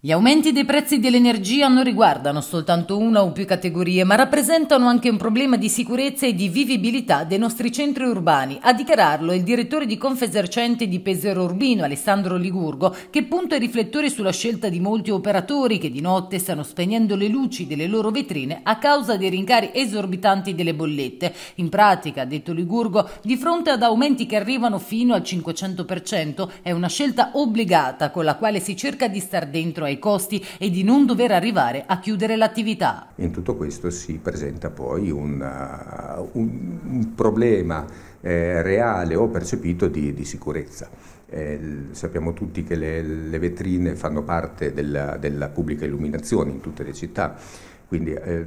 Gli aumenti dei prezzi dell'energia non riguardano soltanto una o più categorie, ma rappresentano anche un problema di sicurezza e di vivibilità dei nostri centri urbani. A dichiararlo è il direttore di Confesercente di Pesero Urbino, Alessandro Ligurgo, che punta i riflettori sulla scelta di molti operatori che di notte stanno spegnendo le luci delle loro vetrine a causa dei rincari esorbitanti delle bollette. In pratica, ha detto Ligurgo, di fronte ad aumenti che arrivano fino al 500%, è una scelta obbligata con la quale si cerca di star dentro ai costi e di non dover arrivare a chiudere l'attività. In tutto questo si presenta poi un, uh, un, un problema eh, reale o percepito di, di sicurezza. Eh, sappiamo tutti che le, le vetrine fanno parte della, della, pubblica illuminazione in tutte le città, quindi eh,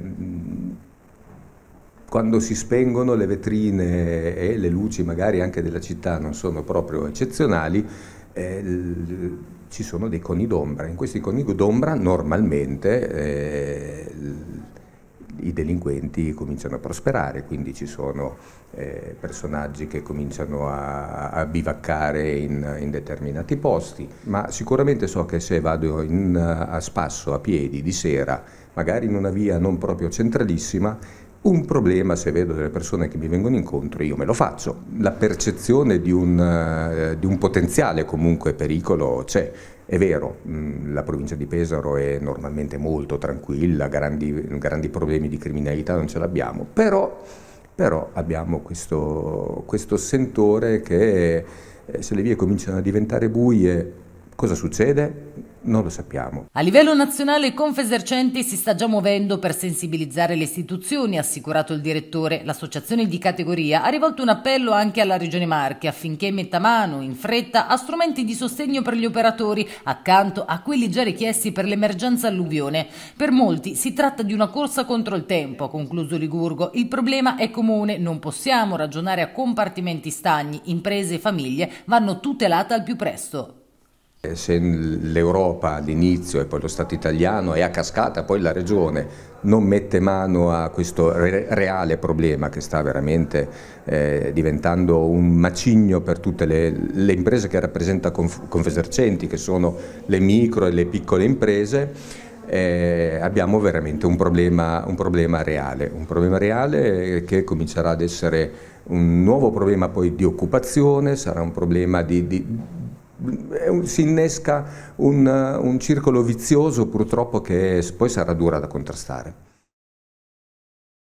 quando si spengono le vetrine e le luci magari anche della città non sono proprio eccezionali, eh, ci sono dei coni d'ombra. In questi coni d'ombra normalmente eh, i delinquenti cominciano a prosperare, quindi ci sono eh, personaggi che cominciano a, a bivaccare in, in, determinati posti, ma sicuramente so che se vado in, a spasso a piedi di sera, magari in una via non proprio centralissima, un problema, se vedo delle persone che mi vengono incontro, io me lo faccio. La percezione di un, eh, di un potenziale comunque pericolo c'è. È vero, mm, la provincia di Pesaro è normalmente molto tranquilla, grandi, grandi problemi di criminalità non ce l'abbiamo, però, però abbiamo questo, questo, sentore che eh, se le vie cominciano a diventare buie, cosa succede? Non lo sappiamo. A livello nazionale Confesercenti si sta già muovendo per sensibilizzare le istituzioni, ha assicurato il direttore. L'associazione di categoria ha rivolto un appello anche alla Regione Marche affinché metta mano in fretta a strumenti di sostegno per gli operatori accanto a quelli già richiesti per l'emergenza alluvione. Per molti si tratta di una corsa contro il tempo, ha concluso Ligurgo. Il problema è comune, non possiamo ragionare a compartimenti stagni, imprese e famiglie vanno tutelate al più presto. Eh, se l'Europa all'inizio e poi lo Stato italiano e a cascata poi la Regione non mette mano a questo re reale problema che sta veramente eh, diventando un macigno per tutte le, le imprese che rappresenta Conf Confesercenti, che sono le micro e le piccole imprese, eh, abbiamo veramente un problema, un problema, reale, un problema reale che comincerà ad essere un nuovo problema poi di occupazione, sarà un problema di, di un, si innesca un, eh, un circolo vizioso purtroppo che poi sarà dura da contrastare.